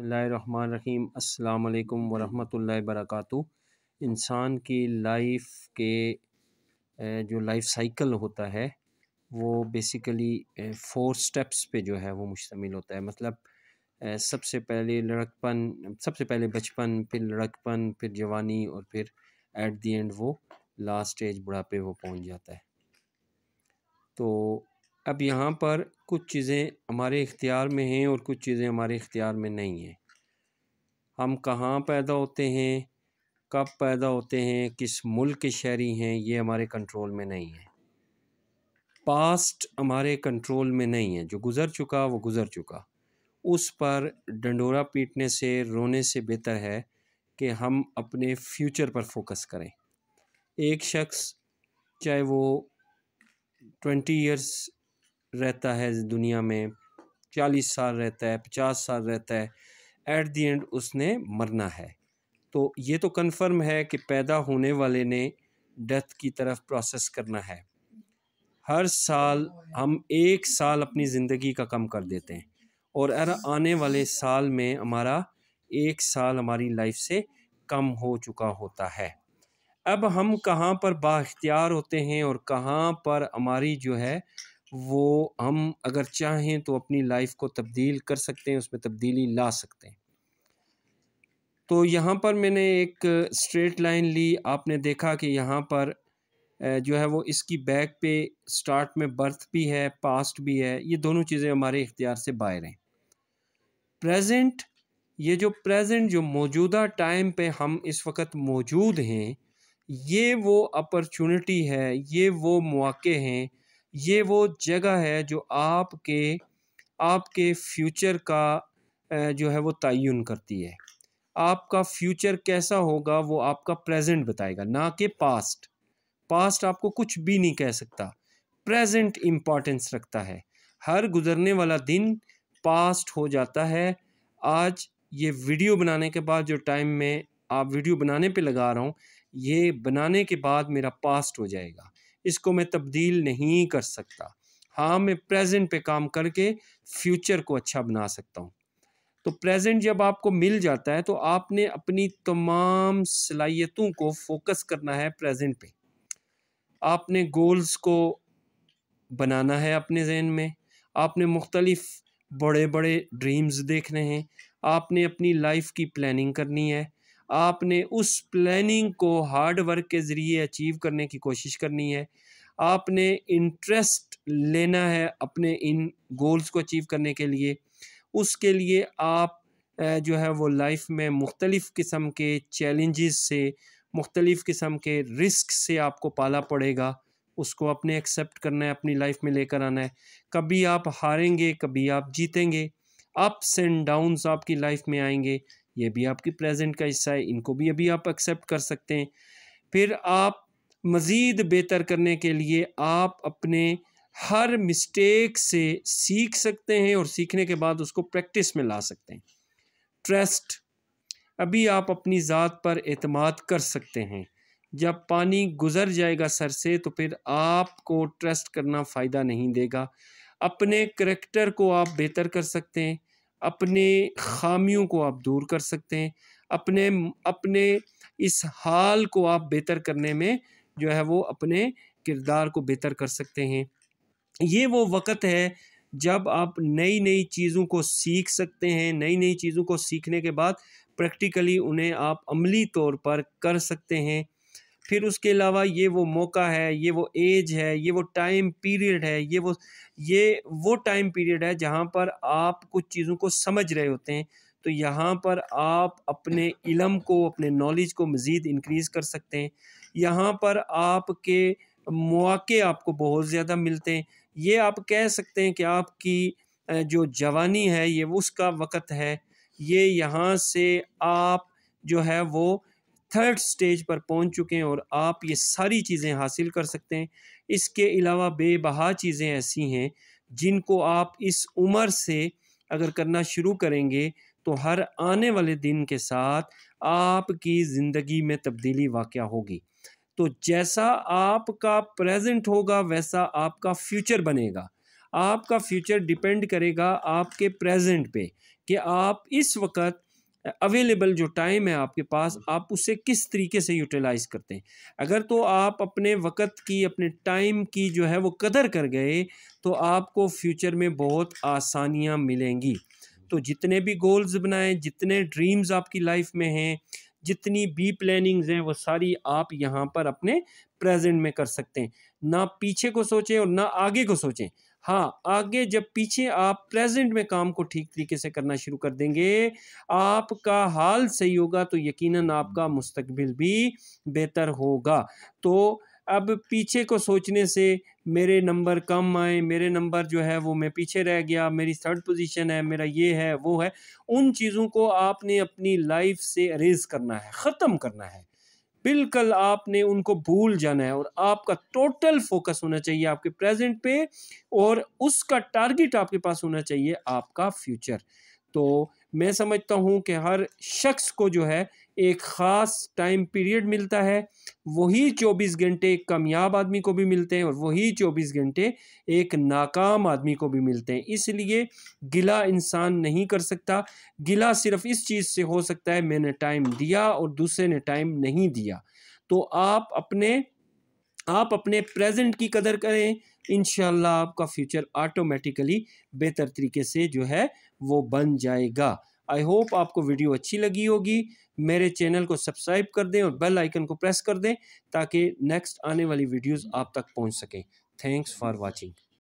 बसमीम् अल्लाम वरहमल वर्क इंसान की लाइफ के जो लाइफ साइकिल होता है वो बेसिकली फोर स्टेप्स पे जो है वो मुश्तमिल होता है मतलब सबसे पहले लड़कपन सबसे पहले बचपन फिर लड़कपन फिर जवानी और फिर एट दी एंड वो लास्ट एज बुढ़ापे वो पहुंच जाता है तो अब यहाँ पर कुछ चीज़ें हमारे इख्तियार में हैं और कुछ चीज़ें हमारे इख्तियार में नहीं हैं हम कहाँ पैदा होते हैं कब पैदा होते हैं किस मुल्क के शहरी हैं ये हमारे कंट्रोल में नहीं है पास्ट हमारे कंट्रोल में नहीं है जो गुज़र चुका वो गुज़र चुका उस पर डंडोरा पीटने से रोने से बेहतर है कि हम अपने फ्यूचर पर फोकस करें एक शख्स चाहे वो ट्वेंटी इयर्स रहता है दुनिया में चालीस साल रहता है पचास साल रहता है एट दी एंड उसने मरना है तो ये तो कन्फर्म है कि पैदा होने वाले ने डेथ की तरफ प्रोसेस करना है हर साल हम एक साल अपनी ज़िंदगी का कम कर देते हैं और अर आने वाले साल में हमारा एक साल हमारी लाइफ से कम हो चुका होता है अब हम कहाँ पर बाख्तियार होते हैं और कहाँ पर हमारी जो है वो हम अगर चाहें तो अपनी लाइफ को तब्दील कर सकते हैं उसमें तब्दीली ला सकते हैं तो यहाँ पर मैंने एक स्ट्रेट लाइन ली आपने देखा कि यहाँ पर जो है वो इसकी बैक पे स्टार्ट में बर्थ भी है पास्ट भी है ये दोनों चीज़ें हमारे इख्तियार से बाहर हैं प्रेजेंट ये जो प्रेजेंट जो मौजूदा टाइम पे हम इस वक्त मौजूद हैं ये वो अपॉर्चुनिटी है ये वो मौक़े हैं ये वो जगह है जो आपके आपके फ्यूचर का जो है वो तयन करती है आपका फ्यूचर कैसा होगा वो आपका प्रेजेंट बताएगा ना कि पास्ट पास्ट आपको कुछ भी नहीं कह सकता प्रेजेंट इम्पॉर्टेंस रखता है हर गुजरने वाला दिन पास्ट हो जाता है आज ये वीडियो बनाने के बाद जो टाइम में आप वीडियो बनाने पे लगा रहा हूँ ये बनाने के बाद मेरा पास्ट हो जाएगा इसको मैं तब्दील नहीं कर सकता हाँ मैं प्रेजेंट पे काम करके फ्यूचर को अच्छा बना सकता हूँ तो प्रेजेंट जब आपको मिल जाता है तो आपने अपनी तमाम सलाहियतों को फोकस करना है प्रेजेंट पे आपने गोल्स को बनाना है अपने जहन में आपने मुख्तलिफ़ बड़े बड़े ड्रीम्स देखने हैं आपने अपनी लाइफ की प्लानिंग करनी है आपने उस प्लानिंग को हार्ड वर्क के ज़रिए अचीव करने की कोशिश करनी है आपने इंटरेस्ट लेना है अपने इन गोल्स को अचीव करने के लिए उसके लिए आप जो है वो लाइफ में मुख्तलिफ़ किस्म के चैलेंजेस से मुख्तलिफ़ किस्म के रिस्क से आपको पाला पड़ेगा उसको अपने एक्सेप्ट करना है अपनी लाइफ में लेकर आना है कभी आप हारेंगे कभी आप जीतेंगे अप्स एंड डाउन्स आपकी लाइफ में आएंगे ये भी आपकी प्रेजेंट का हिस्सा है इनको भी अभी आप एक्सेप्ट कर सकते हैं फिर आप मज़ीद बेहतर करने के लिए आप अपने हर मिस्टेक से सीख सकते हैं और सीखने के बाद उसको प्रैक्टिस में ला सकते हैं ट्रस्ट अभी आप अपनी ज़ात पर अतमाद कर सकते हैं जब पानी गुजर जाएगा सर से तो फिर आपको ट्रस्ट करना फ़ायदा नहीं देगा अपने करेक्टर को आप बेहतर कर सकते हैं अपने खामियों को आप दूर कर सकते हैं अपने अपने इस हाल को आप बेहतर करने में जो है वो अपने किरदार को बेहतर कर सकते हैं ये वो वक़्त है जब आप नई नई चीज़ों को सीख सकते हैं नई नई चीज़ों को सीखने के बाद प्रैक्टिकली उन्हें आप अमली तौर पर कर सकते हैं फिर उसके अलावा ये वो मौका है ये वो एज है ये वो टाइम पीरियड है ये वो ये वो टाइम पीरियड है जहाँ पर आप कुछ चीज़ों को समझ रहे होते हैं तो यहाँ पर आप अपने इलम को अपने नॉलेज को मज़ीद इनक्रीज़ कर सकते हैं यहाँ पर आपके मौके आपको बहुत ज़्यादा मिलते हैं ये आप कह सकते हैं कि आपकी जो जवानी है ये उसका वक़्त है ये यहाँ से आप जो है वो थर्ड स्टेज पर पहुंच चुके हैं और आप ये सारी चीज़ें हासिल कर सकते हैं इसके अलावा बेबहा चीज़ें ऐसी हैं जिनको आप इस उम्र से अगर करना शुरू करेंगे तो हर आने वाले दिन के साथ आपकी ज़िंदगी में तब्दीली वाक़ होगी तो जैसा आपका प्रेजेंट होगा वैसा आपका फ्यूचर बनेगा आपका फ्यूचर डिपेंड करेगा आपके प्रेजेंट पे कि आप इस वक्त अवेलेबल जो टाइम है आपके पास हम्म। आप उसे किस तरीके से यूटिलाइज़ करते हैं अगर तो आप अपने वक़्त की अपने टाइम की जो है वो कदर कर गए तो आपको फ्यूचर में बहुत आसानियाँ मिलेंगी तो जितने भी गोल्स बनाएं जितने ड्रीम्स आपकी लाइफ में हैं जितनी भी प्लानिंग्स हैं वो सारी आप यहाँ पर अपने प्रेजेंट में कर सकते हैं ना पीछे को सोचें और ना आगे को सोचें हाँ आगे जब पीछे आप प्रेजेंट में काम को ठीक तरीके से करना शुरू कर देंगे आपका हाल सही होगा तो यकीनन आपका मुस्तकबिल भी बेहतर होगा तो अब पीछे को सोचने से मेरे नंबर कम आए मेरे नंबर जो है वो मैं पीछे रह गया मेरी थर्ड पोजीशन है मेरा ये है वो है उन चीज़ों को आपने अपनी लाइफ से अरेज करना है ख़त्म करना है बिल्कुल आपने उनको भूल जाना है और आपका टोटल फोकस होना चाहिए आपके प्रेजेंट पे और उसका टारगेट आपके पास होना चाहिए आपका फ्यूचर तो मैं समझता हूँ कि हर शख्स को जो है एक ख़ास टाइम पीरियड मिलता है वही चौबीस घंटे एक कामयाब आदमी को भी मिलते हैं और वही चौबीस घंटे एक नाकाम आदमी को भी मिलते हैं इसलिए गिला इंसान नहीं कर सकता गिला सिर्फ इस चीज़ से हो सकता है मैंने टाइम दिया और दूसरे ने टाइम नहीं दिया तो आप अपने आप अपने प्रेजेंट की कदर करें इन आपका फ्यूचर ऑटोमेटिकली बेहतर तरीके से जो है वो बन जाएगा आई होप आपको वीडियो अच्छी लगी होगी मेरे चैनल को सब्सक्राइब कर दें और बेल आइकन को प्रेस कर दें ताकि नेक्स्ट आने वाली वीडियोस आप तक पहुंच सकें थैंक्स फॉर वाचिंग